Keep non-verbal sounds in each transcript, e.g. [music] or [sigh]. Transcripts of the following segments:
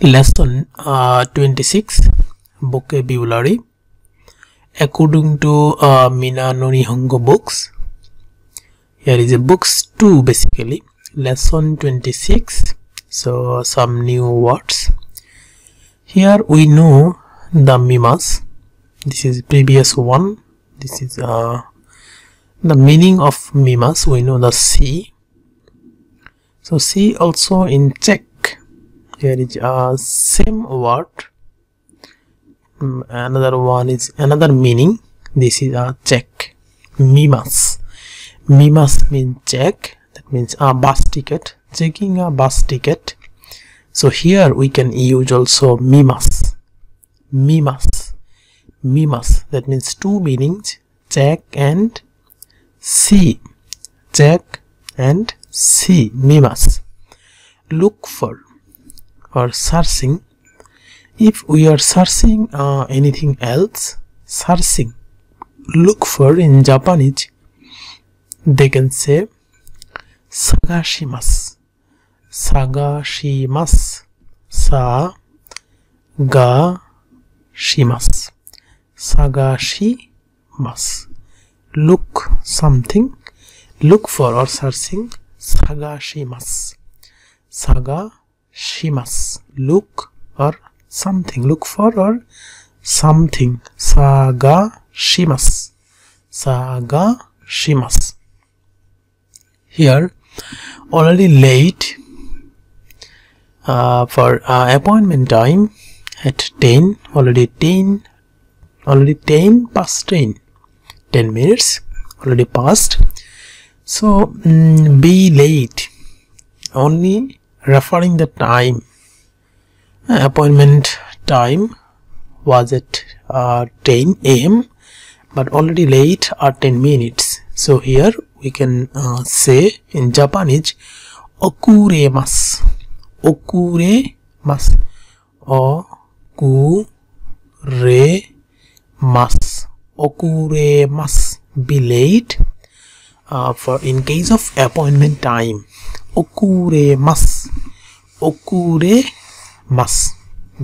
lesson uh, 26 vocabulary according to uh, noni Nihongo books here is a books 2 basically lesson 26 so some new words here we know the mimas this is previous one this is uh, the meaning of mimas we know the C. so C also in tech here is a uh, same word mm, another one is another meaning this is a uh, check mimas mimas means check that means a uh, bus ticket checking a bus ticket so here we can use also mimas mimas mimas that means two meanings check and see check and see mimas look for or searching if we are searching uh, anything else searching look for in japanese they can say sagashimasu sagashimasu sa ga shimasu sagashimasu look something look for or searching sagashimasu saga she must look or something look for or something saga shimas saga shimas here already late uh, for uh, appointment time at 10 already 10 already 10 past 10 10 minutes already passed so mm, be late only referring the time uh, appointment time was at uh, 10 a.m but already late are 10 minutes so here we can uh, say in japanese okuremasu okuremasu okuremasu okuremasu be late uh, for in case of appointment time okuremasu okuremasu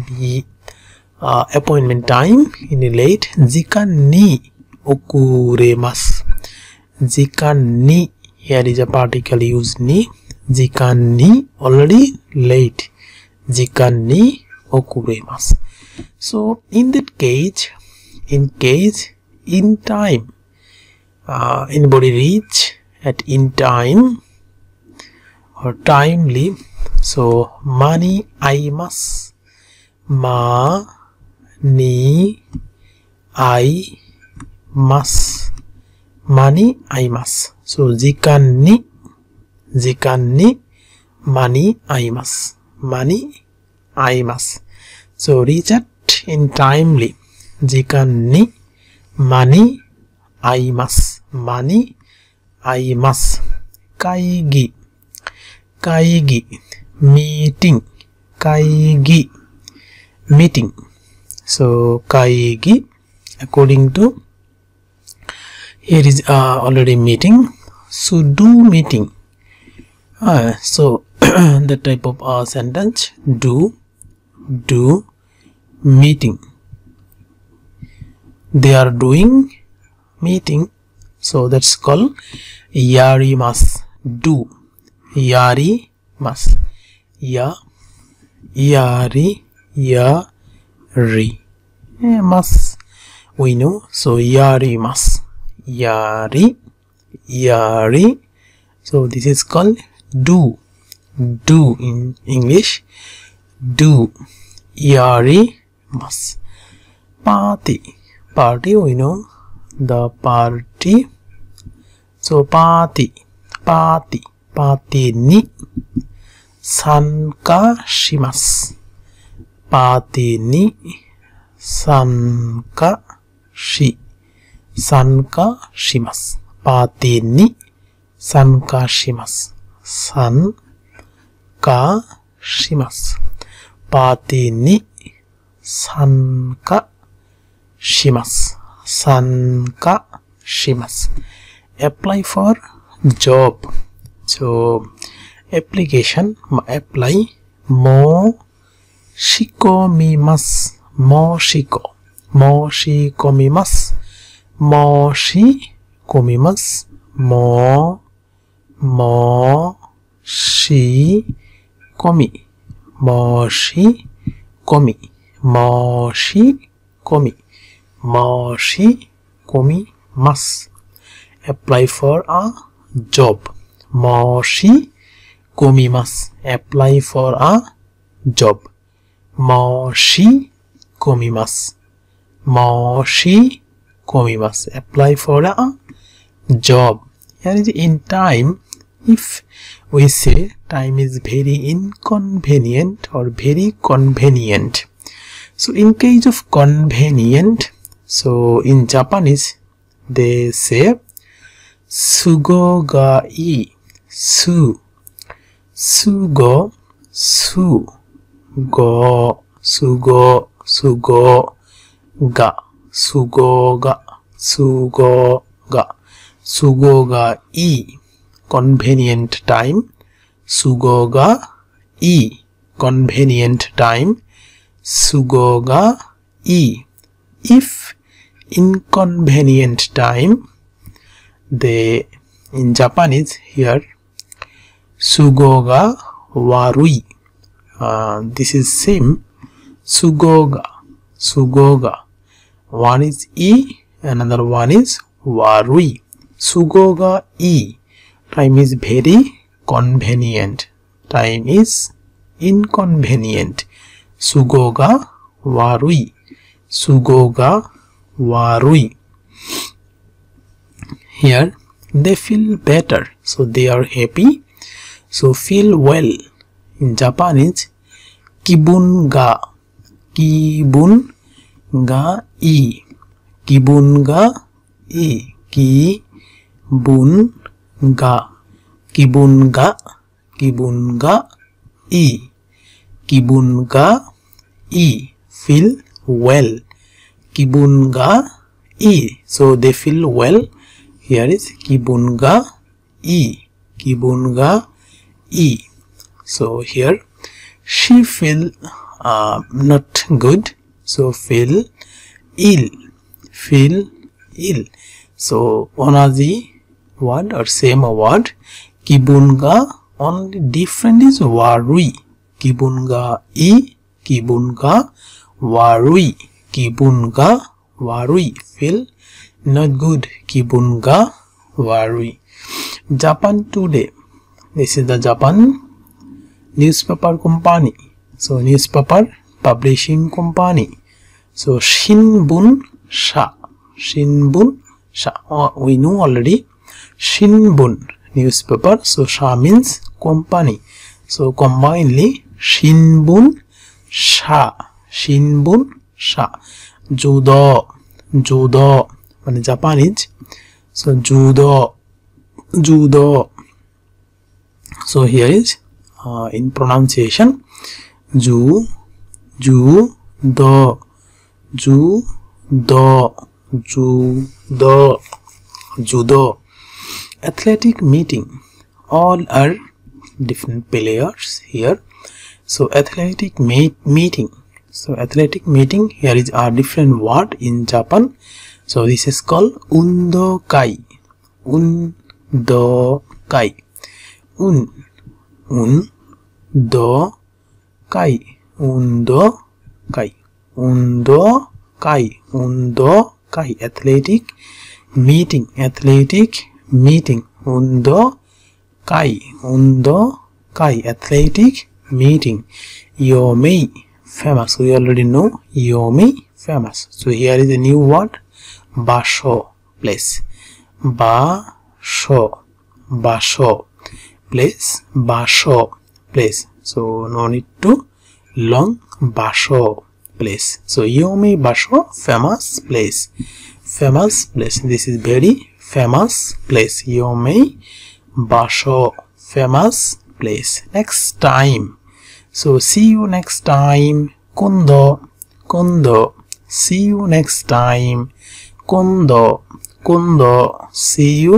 the uh, appointment time in a late zika ni okuremasu zika ni here is a particle use ni zika ni already late zika ni okuremasu so in that case in case in time uh, anybody reach at in time or timely So, money I must. Ma, ni, I must. Money I must. So, 時間に、時間に、money I must. Money I must. So, reach at in timely. 時間に、money I must. Money I must. 会議、会議。meeting kaigi meeting so kaigi according to here is uh, already meeting so do meeting uh, so [clears throat] the type of uh, sentence do do meeting they are doing meeting so that's called yari mas do yari mas ya, yari, yari, mas. We know so yari mas, yari, yari. So this is called do, do in English, do, yari mas. Party, party we know the party. So party, party, party ni 参加します。パーティーに参加し、参加します。パーティーに参加します。参加します。パーティーに参加します。参加します。apply for job, job application apply mo shikomimas mo shiko mo shikomimas mo shikomimas mo mo shi komi mo shi komi mo shi komi mo shi komi mas apply for a job mo shi komimas apply for a job moshi komimas moshi komimas apply for a job here is in time if we say time is very inconvenient or very convenient so in case of convenient so in japanese they say sugo ga i su sugo, su, go, sugo, sugo, ga, sugo, ga, sugo, ga, sugo, ga, e, convenient time, sugo, ga, e, convenient time, sugo, ga, e, if, inconvenient time, they, in Japanese here, sugoga warui uh, this is same sugoga sugoga one is e another one is warui sugoga e time is very convenient time is inconvenient sugoga warui sugoga warui here they feel better so they are happy so feel well in Japanese kibun ga kibun ga i kibun ga i kibun ga kibun ga kibun ga i kibun ga i feel well kibun ga i. so they feel well here is kibun ga i kibun ga E. So here she feel uh, not good. So feel ill. Feel ill. So one of the word or same word kibunga only different is warui kibunga i kibunga warui kibunga warui feel not good kibunga warui japan today This is the Japan newspaper company. So newspaper publishing company. So Shinbun Sha. Shinbun Sha. Oh, we know already Shinbun newspaper. So Sha means company. So combinedly Shinbun Sha. Shinbun Sha. Judo. Judo. মানে Japanese so judo judo so here is uh, in pronunciation ju ju do, ju do, ju do, judo athletic meeting all are different players here so athletic meet, meeting so athletic meeting here is a different word in japan so this is called undokai undokai un un do kai un do kai un do kai un do kai athletic meeting athletic meeting un do kai un do kai athletic meeting yomi famous we already know yomi famous so here is a new word basho place basho basho place basho place so no need to long basho place so yomi basho famous place famous place this is very famous place yomi basho famous place next time so see you next time kundo kundo see you next time kundo kundo see you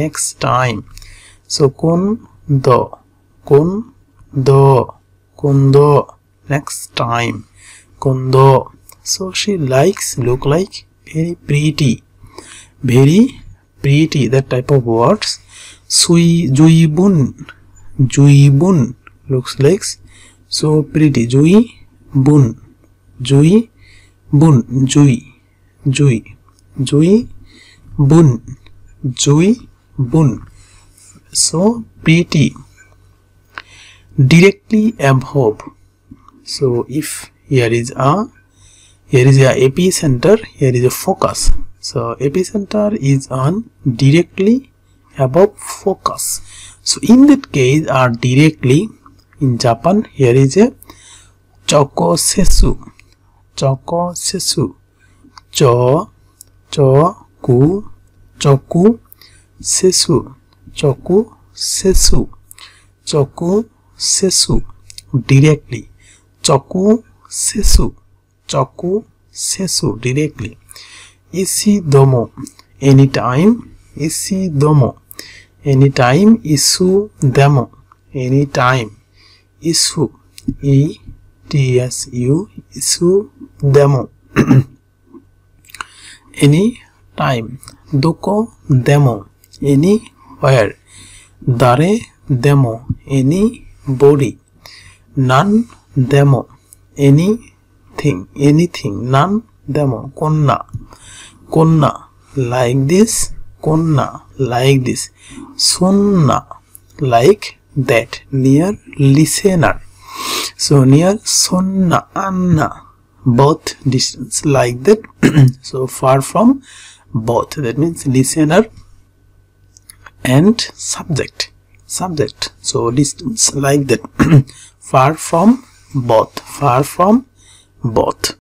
next time So kun do kun do kundo next time kundo so she likes look like very pretty very pretty that type of words sui juibun juibun looks like so pretty jui bun jui bun jui jui jui bun jui bun, jui, bun. so pt directly above so if here is a here is a epicenter here is a focus so epicenter is on directly above focus so in that case are directly in japan here is a chokosesu chokosesu cho choku choku sesu চকু সেসু চকু সেসু directly চকু সেসু চকু সেসু directly ইসি দমো এনি টাইম ইসি দমো এনি টাইম ইস্যু দেমো এনি টাইম ইস্যু ই e টি এস ইউ ইস্যু দেমো এনি [coughs] টাইম দোকো দেমো any where dare demo any body none demo anything anything none demo konna konna like this konna like this sunna like that near listener so near sunna anna both distance like that so far from both that means listener and subject subject so distance like that [clears throat] far from both far from both